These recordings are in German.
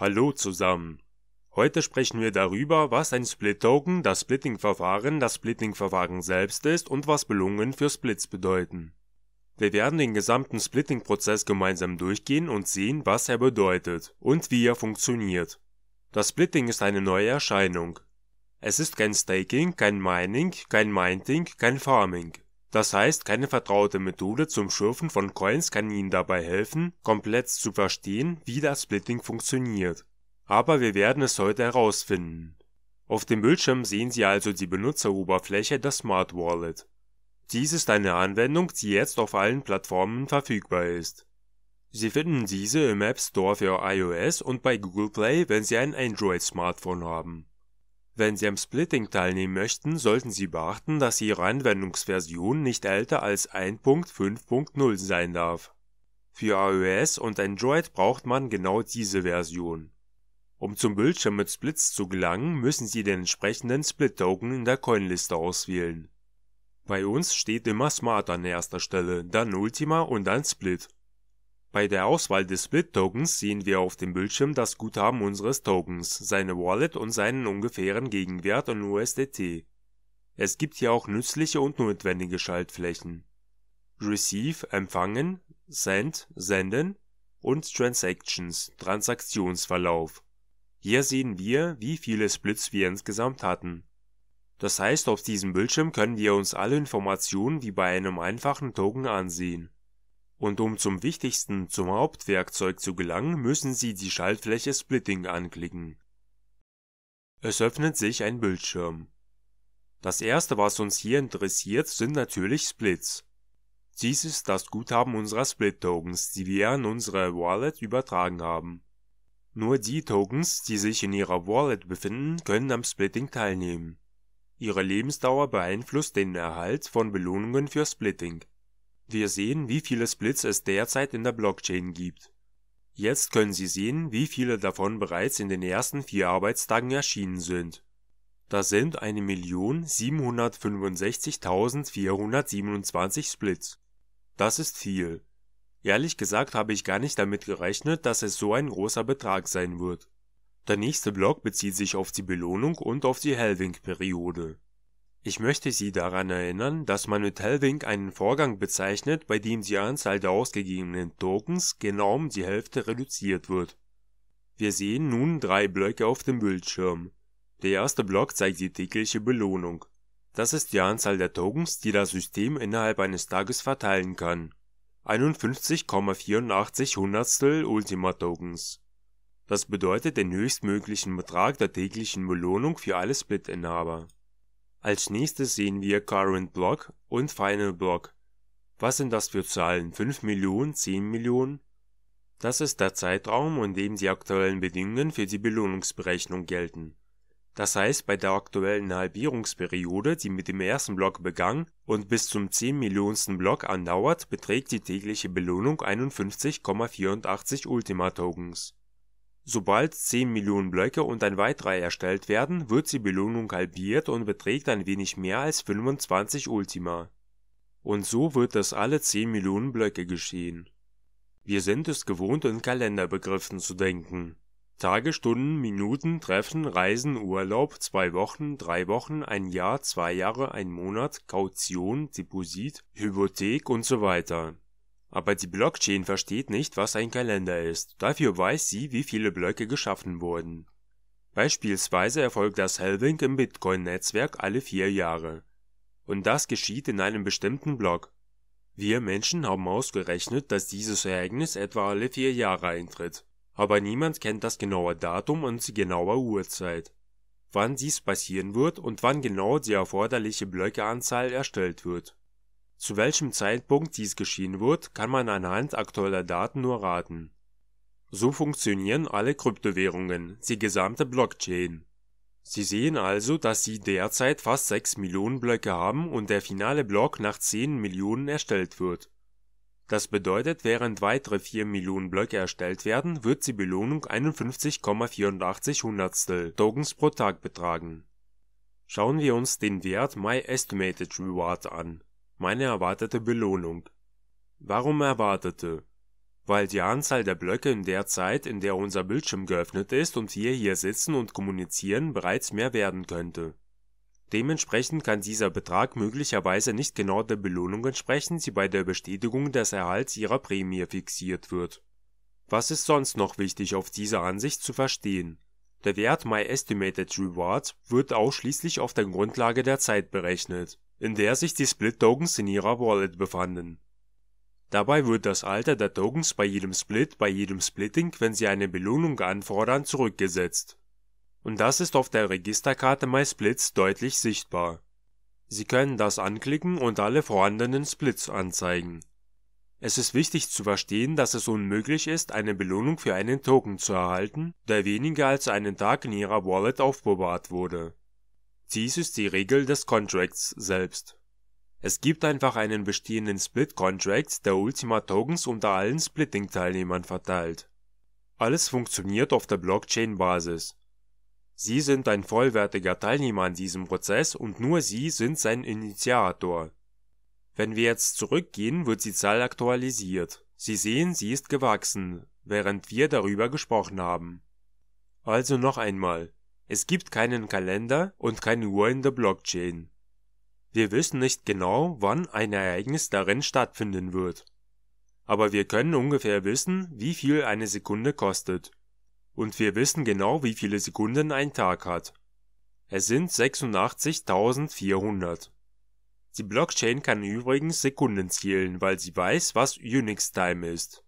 Hallo zusammen. Heute sprechen wir darüber, was ein Split-Token, das Splitting-Verfahren, das Splitting-Verfahren selbst ist und was Belungen für Splits bedeuten. Wir werden den gesamten Splitting-Prozess gemeinsam durchgehen und sehen, was er bedeutet und wie er funktioniert. Das Splitting ist eine neue Erscheinung. Es ist kein Staking, kein Mining, kein Minting, kein Farming. Das heißt, keine vertraute Methode zum Schürfen von Coins kann Ihnen dabei helfen, komplett zu verstehen, wie das Splitting funktioniert. Aber wir werden es heute herausfinden. Auf dem Bildschirm sehen Sie also die Benutzeroberfläche der Smart Wallet. Dies ist eine Anwendung, die jetzt auf allen Plattformen verfügbar ist. Sie finden diese im App Store für iOS und bei Google Play, wenn Sie ein Android-Smartphone haben wenn Sie am Splitting teilnehmen möchten, sollten Sie beachten, dass Ihre Anwendungsversion nicht älter als 1.5.0 sein darf. Für iOS und Android braucht man genau diese Version. Um zum Bildschirm mit Splits zu gelangen, müssen Sie den entsprechenden Split-Token in der Coinliste auswählen. Bei uns steht immer Smart an erster Stelle, dann Ultima und dann Split bei der Auswahl des Split-Tokens sehen wir auf dem Bildschirm das Guthaben unseres Tokens, seine Wallet und seinen ungefähren Gegenwert in USDT. Es gibt hier auch nützliche und notwendige Schaltflächen Receive „ empfangen “Send „ senden “und Transactions „ Transaktionsverlauf “. Hier sehen wir, wie viele Splits wir insgesamt hatten. Das heißt auf diesem Bildschirm können wir uns alle Informationen wie bei einem einfachen Token ansehen und um zum wichtigsten, zum Hauptwerkzeug zu gelangen, müssen Sie die Schaltfläche Splitting anklicken. Es öffnet sich ein Bildschirm. Das erste, was uns hier interessiert, sind natürlich Splits. Dies ist das Guthaben unserer Split-Tokens, die wir an unsere Wallet übertragen haben. Nur die Tokens, die sich in ihrer Wallet befinden, können am Splitting teilnehmen. Ihre Lebensdauer beeinflusst den Erhalt von Belohnungen für Splitting. Wir sehen, wie viele Splits es derzeit in der Blockchain gibt. Jetzt können Sie sehen, wie viele davon bereits in den ersten vier Arbeitstagen erschienen sind. Das sind 1.765.427 Splits. Das ist viel. Ehrlich gesagt habe ich gar nicht damit gerechnet, dass es so ein großer Betrag sein wird. Der nächste Block bezieht sich auf die Belohnung und auf die Halving-Periode ich möchte Sie daran erinnern, dass man mit Halving einen Vorgang bezeichnet, bei dem die Anzahl der ausgegebenen Tokens genau um die Hälfte reduziert wird. Wir sehen nun drei Blöcke auf dem Bildschirm. Der erste Block zeigt die tägliche Belohnung. Das ist die Anzahl der Tokens, die das System innerhalb eines Tages verteilen kann. 51,84 Hundertstel Ultima Tokens. Das bedeutet den höchstmöglichen Betrag der täglichen Belohnung für alle Split-Inhaber als nächstes sehen wir Current Block und Final Block. Was sind das für Zahlen? 5 Millionen, 10 Millionen? Das ist der Zeitraum, in dem die aktuellen Bedingungen für die Belohnungsberechnung gelten. Das heißt, bei der aktuellen Halbierungsperiode, die mit dem ersten Block begann und bis zum 10 Millionensten Block andauert, beträgt die tägliche Belohnung 51,84 Ultima Tokens Sobald 10 Millionen Blöcke und ein weiterer erstellt werden, wird die Belohnung halbiert und beträgt ein wenig mehr als 25 Ultima. Und so wird das alle 10 Millionen Blöcke geschehen. Wir sind es gewohnt, in Kalenderbegriffen zu denken. Tage, Stunden, Minuten, Treffen, Reisen, Urlaub, zwei Wochen, drei Wochen, ein Jahr, zwei Jahre, ein Monat, Kaution, Deposit, Hypothek und so weiter aber die Blockchain versteht nicht, was ein Kalender ist. Dafür weiß sie, wie viele Blöcke geschaffen wurden. Beispielsweise erfolgt das Halving im Bitcoin-Netzwerk alle vier Jahre. Und das geschieht in einem bestimmten Block. Wir Menschen haben ausgerechnet, dass dieses Ereignis etwa alle vier Jahre eintritt. Aber niemand kennt das genaue Datum und die genaue Uhrzeit. Wann dies passieren wird und wann genau die erforderliche Blöckeanzahl erstellt wird. Zu welchem Zeitpunkt dies geschehen wird, kann man anhand aktueller Daten nur raten. So funktionieren alle Kryptowährungen, die gesamte Blockchain. Sie sehen also, dass sie derzeit fast 6 Millionen Blöcke haben und der finale Block nach 10 Millionen erstellt wird. Das bedeutet, während weitere 4 Millionen Blöcke erstellt werden, wird die Belohnung 51,84 Hundertstel Tokens pro Tag betragen. Schauen wir uns den Wert My Estimated Reward an meine erwartete Belohnung. Warum erwartete? Weil die Anzahl der Blöcke in der Zeit, in der unser Bildschirm geöffnet ist und wir hier sitzen und kommunizieren, bereits mehr werden könnte. Dementsprechend kann dieser Betrag möglicherweise nicht genau der Belohnung entsprechen, die bei der Bestätigung des Erhalts ihrer Prämie fixiert wird. Was ist sonst noch wichtig auf dieser Ansicht zu verstehen der Wert myEstimatedReward wird ausschließlich auf der Grundlage der Zeit berechnet, in der sich die Split-Tokens in ihrer Wallet befanden. Dabei wird das Alter der Tokens bei jedem Split bei jedem Splitting, wenn sie eine Belohnung anfordern, zurückgesetzt. Und das ist auf der Registerkarte MySplits deutlich sichtbar. Sie können das anklicken und alle vorhandenen Splits anzeigen es ist wichtig zu verstehen, dass es unmöglich ist, eine Belohnung für einen Token zu erhalten, der weniger als einen Tag in ihrer Wallet aufbewahrt wurde. Dies ist die Regel des Contracts selbst. Es gibt einfach einen bestehenden Split Contract, der Ultima Tokens unter allen Splitting-Teilnehmern verteilt. Alles funktioniert auf der Blockchain-Basis. Sie sind ein vollwertiger Teilnehmer an diesem Prozess und nur Sie sind sein Initiator. Wenn wir jetzt zurückgehen, wird die Zahl aktualisiert. Sie sehen, sie ist gewachsen, während wir darüber gesprochen haben. Also noch einmal, es gibt keinen Kalender und keine Uhr in der Blockchain. Wir wissen nicht genau, wann ein Ereignis darin stattfinden wird. Aber wir können ungefähr wissen, wie viel eine Sekunde kostet. Und wir wissen genau, wie viele Sekunden ein Tag hat. Es sind 86.400. Die Blockchain kann übrigens Sekunden zählen, weil sie weiß, was Unix Time ist.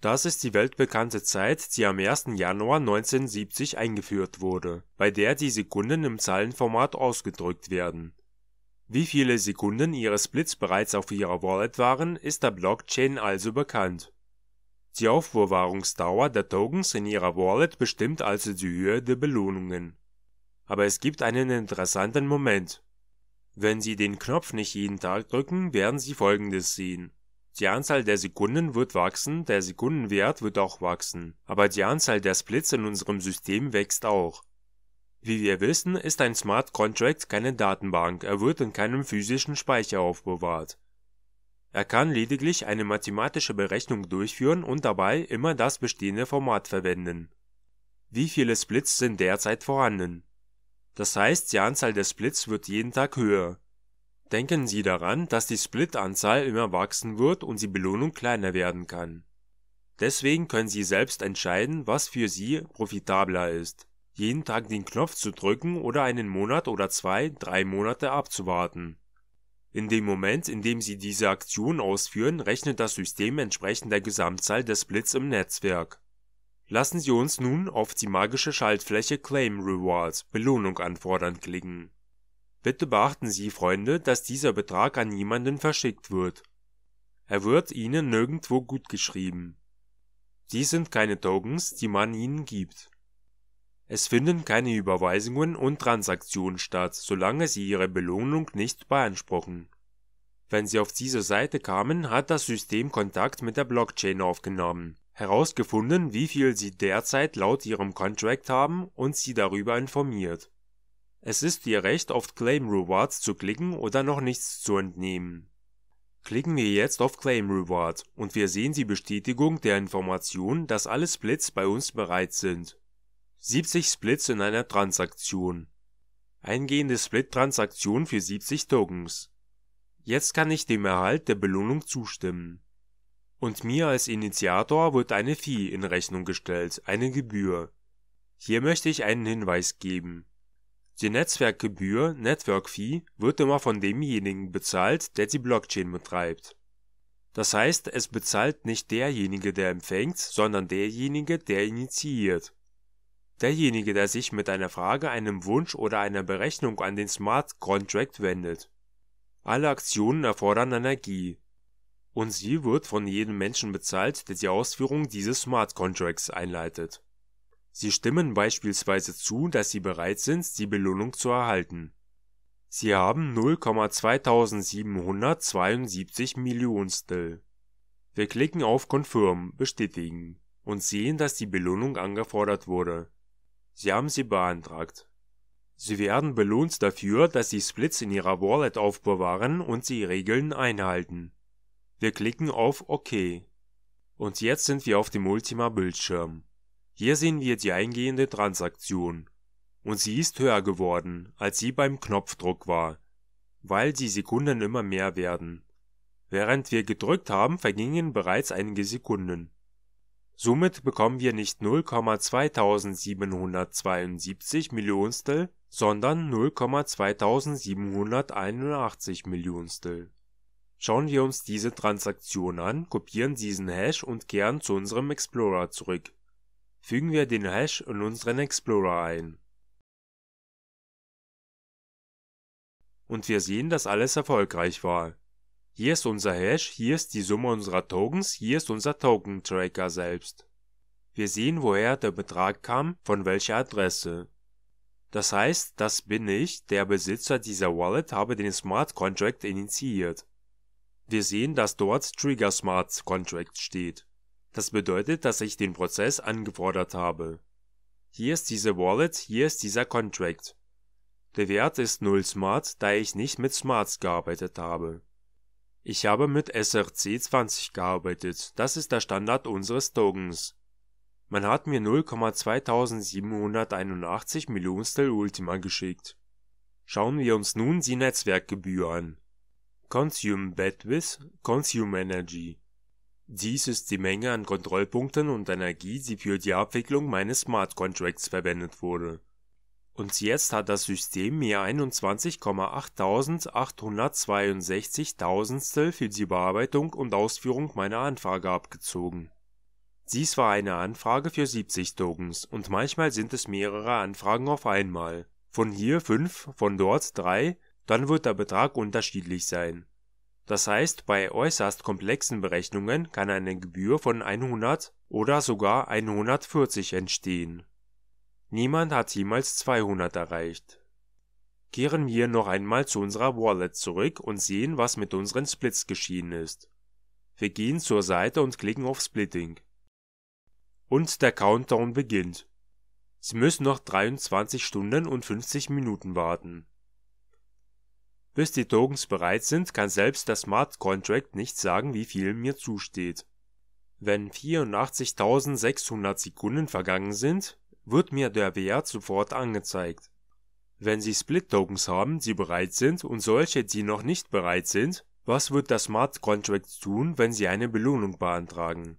Das ist die weltbekannte Zeit, die am 1. Januar 1970 eingeführt wurde, bei der die Sekunden im Zahlenformat ausgedrückt werden. Wie viele Sekunden ihres Splits bereits auf ihrer Wallet waren, ist der Blockchain also bekannt. Die Aufbewahrungsdauer der Tokens in ihrer Wallet bestimmt also die Höhe der Belohnungen. Aber es gibt einen interessanten Moment wenn Sie den Knopf nicht jeden Tag drücken, werden Sie Folgendes sehen. Die Anzahl der Sekunden wird wachsen, der Sekundenwert wird auch wachsen, aber die Anzahl der Splits in unserem System wächst auch. Wie wir wissen, ist ein Smart Contract keine Datenbank, er wird in keinem physischen Speicher aufbewahrt. Er kann lediglich eine mathematische Berechnung durchführen und dabei immer das bestehende Format verwenden. Wie viele Splits sind derzeit vorhanden? Das heißt, die Anzahl der Splits wird jeden Tag höher. Denken Sie daran, dass die Split-Anzahl immer wachsen wird und die Belohnung kleiner werden kann. Deswegen können Sie selbst entscheiden, was für Sie profitabler ist. Jeden Tag den Knopf zu drücken oder einen Monat oder zwei, drei Monate abzuwarten. In dem Moment, in dem Sie diese Aktion ausführen, rechnet das System entsprechend der Gesamtzahl des Splits im Netzwerk. Lassen Sie uns nun auf die magische Schaltfläche Claim Rewards (Belohnung anfordern) klicken. Bitte beachten Sie, Freunde, dass dieser Betrag an niemanden verschickt wird. Er wird Ihnen nirgendwo gutgeschrieben. Dies sind keine Tokens, die man Ihnen gibt. Es finden keine Überweisungen und Transaktionen statt, solange Sie Ihre Belohnung nicht beanspruchen. Wenn Sie auf diese Seite kamen, hat das System Kontakt mit der Blockchain aufgenommen herausgefunden, wie viel sie derzeit laut ihrem Contract haben und sie darüber informiert. Es ist ihr Recht, auf Claim Rewards zu klicken oder noch nichts zu entnehmen. Klicken wir jetzt auf Claim Reward und wir sehen die Bestätigung der Information, dass alle Splits bei uns bereit sind. 70 Splits in einer Transaktion. Eingehende Split-Transaktion für 70 Tokens. Jetzt kann ich dem Erhalt der Belohnung zustimmen und mir als Initiator wird eine Fee in Rechnung gestellt, eine Gebühr. Hier möchte ich einen Hinweis geben. Die Netzwerkgebühr, Network Fee, wird immer von demjenigen bezahlt, der die Blockchain betreibt. Das heißt, es bezahlt nicht derjenige, der empfängt, sondern derjenige, der initiiert. Derjenige, der sich mit einer Frage, einem Wunsch oder einer Berechnung an den Smart Contract wendet. Alle Aktionen erfordern Energie, und sie wird von jedem Menschen bezahlt, der die Ausführung dieses Smart Contracts einleitet. Sie stimmen beispielsweise zu, dass sie bereit sind, die Belohnung zu erhalten. Sie haben 0,2772 Millionstel. Wir klicken auf Confirm, bestätigen und sehen, dass die Belohnung angefordert wurde. Sie haben sie beantragt. Sie werden belohnt dafür, dass sie Splits in ihrer Wallet aufbewahren und Sie Regeln einhalten. Wir klicken auf OK. Und jetzt sind wir auf dem Ultima-Bildschirm. Hier sehen wir die eingehende Transaktion. Und sie ist höher geworden, als sie beim Knopfdruck war, weil die Sekunden immer mehr werden. Während wir gedrückt haben, vergingen bereits einige Sekunden. Somit bekommen wir nicht 0,2772 Millionstel, sondern 0,2781 Millionstel Schauen wir uns diese Transaktion an, kopieren diesen Hash und kehren zu unserem Explorer zurück. Fügen wir den Hash in unseren Explorer ein. Und wir sehen, dass alles erfolgreich war. Hier ist unser Hash, hier ist die Summe unserer Tokens, hier ist unser Token Tracker selbst. Wir sehen, woher der Betrag kam, von welcher Adresse. Das heißt, das bin ich, der Besitzer dieser Wallet habe den Smart Contract initiiert. Wir sehen, dass dort Trigger Smart Contract steht. Das bedeutet, dass ich den Prozess angefordert habe. Hier ist diese Wallet, hier ist dieser Contract. Der Wert ist 0 Smart, da ich nicht mit Smarts gearbeitet habe. Ich habe mit SRC20 gearbeitet, das ist der Standard unseres Tokens. Man hat mir 0,2781 Millionstel Ultima geschickt. Schauen wir uns nun die Netzwerkgebühr an Consume Bandwidth Consume Energy. Dies ist die Menge an Kontrollpunkten und Energie, die für die Abwicklung meines Smart Contracts verwendet wurde. Und jetzt hat das System mir 21.8862 Tausendstel für die Bearbeitung und Ausführung meiner Anfrage abgezogen. Dies war eine Anfrage für 70 Tokens und manchmal sind es mehrere Anfragen auf einmal. Von hier 5, von dort 3 dann wird der Betrag unterschiedlich sein. Das heißt, bei äußerst komplexen Berechnungen kann eine Gebühr von 100 oder sogar 140 entstehen. Niemand hat jemals 200 erreicht. Kehren wir noch einmal zu unserer Wallet zurück und sehen, was mit unseren Splits geschehen ist. Wir gehen zur Seite und klicken auf Splitting. Und der Countdown beginnt. Sie müssen noch 23 Stunden und 50 Minuten warten. Bis die Tokens bereit sind, kann selbst der Smart Contract nicht sagen, wie viel mir zusteht. Wenn 84.600 Sekunden vergangen sind, wird mir der Wert sofort angezeigt. Wenn Sie Split-Tokens haben, die bereit sind und solche, die noch nicht bereit sind, was wird der Smart Contract tun, wenn Sie eine Belohnung beantragen?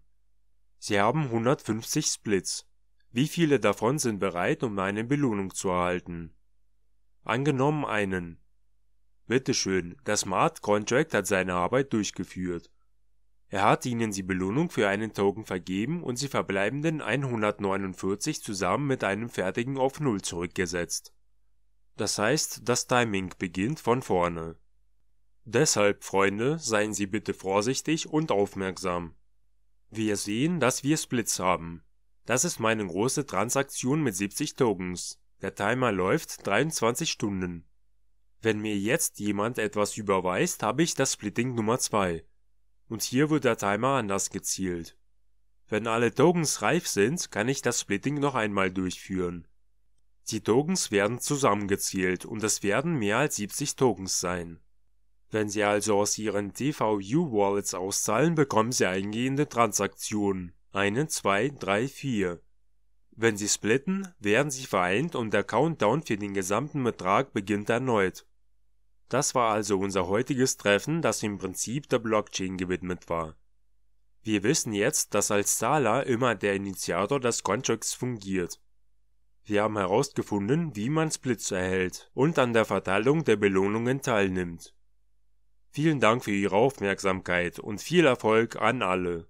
Sie haben 150 Splits. Wie viele davon sind bereit, um eine Belohnung zu erhalten? Angenommen einen. Bitteschön, der Smart Contract hat seine Arbeit durchgeführt. Er hat Ihnen die Belohnung für einen Token vergeben und Sie verbleibenden 149 zusammen mit einem fertigen auf Null zurückgesetzt. Das heißt, das Timing beginnt von vorne. Deshalb, Freunde, seien Sie bitte vorsichtig und aufmerksam. Wir sehen, dass wir Splits haben. Das ist meine große Transaktion mit 70 Tokens. Der Timer läuft 23 Stunden. Wenn mir jetzt jemand etwas überweist, habe ich das Splitting Nummer 2. Und hier wird der Timer anders gezielt. Wenn alle Tokens reif sind, kann ich das Splitting noch einmal durchführen. Die Tokens werden zusammengezielt und es werden mehr als 70 Tokens sein. Wenn Sie also aus Ihren TVU wallets auszahlen, bekommen Sie eingehende Transaktionen. Eine, zwei, drei, vier. Wenn sie splitten, werden sie vereint und der Countdown für den gesamten Betrag beginnt erneut. Das war also unser heutiges Treffen, das im Prinzip der Blockchain gewidmet war. Wir wissen jetzt, dass als Zahler immer der Initiator des Contracts fungiert. Wir haben herausgefunden, wie man Splits erhält und an der Verteilung der Belohnungen teilnimmt. Vielen Dank für Ihre Aufmerksamkeit und viel Erfolg an alle.